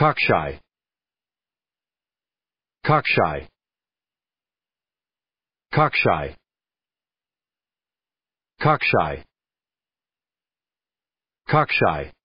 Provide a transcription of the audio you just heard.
cockshy cockshy cockshy cockshy cockshy